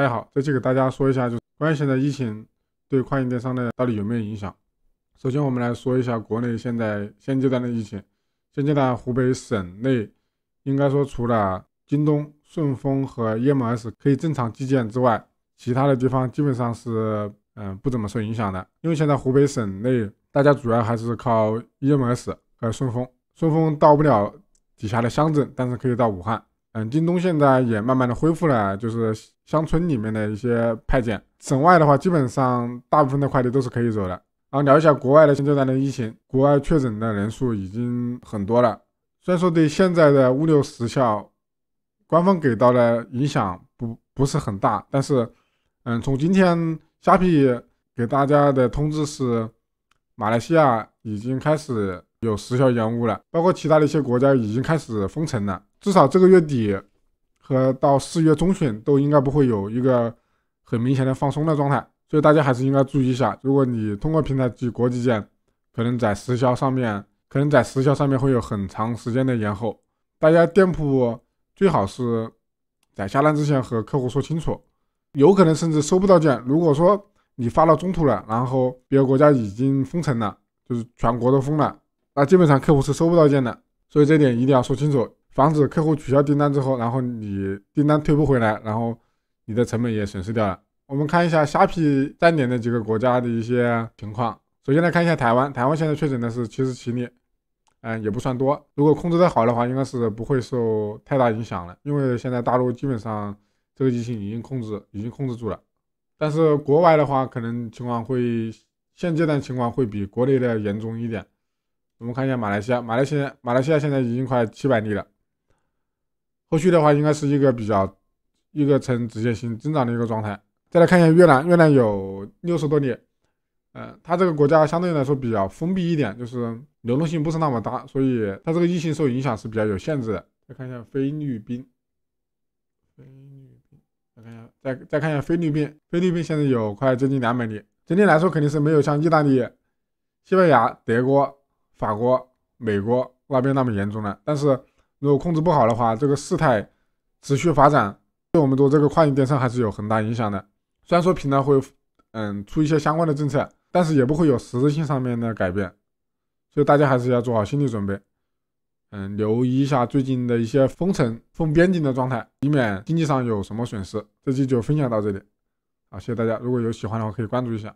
大家好，这期给大家说一下，就是关于现在疫情对跨境电商的到底有没有影响。首先，我们来说一下国内现在现阶段的疫情。现阶段湖北省内，应该说除了京东、顺丰和 EMS 可以正常寄件之外，其他的地方基本上是嗯不怎么受影响的。因为现在湖北省内大家主要还是靠 EMS 和顺丰，顺丰到不了底下的乡镇，但是可以到武汉。嗯，京东现在也慢慢的恢复了，就是乡村里面的一些派件，省外的话，基本上大部分的快递都是可以走的。然后聊一下国外的现阶段的疫情，国外确诊的人数已经很多了，虽然说对现在的物流时效，官方给到的影响不不是很大，但是，嗯，从今天虾皮给大家的通知是，马来西亚已经开始。有时效延误了，包括其他的一些国家已经开始封城了。至少这个月底和到四月中旬都应该不会有一个很明显的放松的状态，所以大家还是应该注意一下。如果你通过平台寄国际件，可能在时效上面，可能在时效上面会有很长时间的延后。大家店铺最好是，在下单之前和客户说清楚，有可能甚至收不到件。如果说你发到中途了，然后别的国家已经封城了，就是全国都封了。那基本上客户是收不到件的，所以这点一定要说清楚，防止客户取消订单之后，然后你订单退不回来，然后你的成本也损失掉了。我们看一下虾皮站点的几个国家的一些情况。首先来看一下台湾，台湾现在确诊的是七十七例，嗯，也不算多。如果控制得好的话，应该是不会受太大影响了，因为现在大陆基本上这个疫情已经控制，已经控制住了。但是国外的话，可能情况会，现阶段情况会比国内的严重一点。我们看一下马来西亚，马来西亚马来西亚现在已经快七百例了，后续的话应该是一个比较一个呈直线型增长的一个状态。再来看一下越南，越南有六十多例，呃，它这个国家相对来说比较封闭一点，就是流动性不是那么大，所以它这个疫情受影响是比较有限制的。再看一下菲律宾，菲律宾，再看一下，再再看一下菲律宾，菲律宾现在有快接近两百例，整体来说肯定是没有像意大利、西班牙、德国。法国、美国那边那么严重了，但是如果控制不好的话，这个事态持续发展，对我们做这个跨境电商还是有很大影响的。虽然说平台会，嗯，出一些相关的政策，但是也不会有实质性上面的改变，所以大家还是要做好心理准备，嗯，留意一下最近的一些封城、封边境的状态，以免经济上有什么损失。这期就分享到这里，好，谢谢大家。如果有喜欢的话，可以关注一下。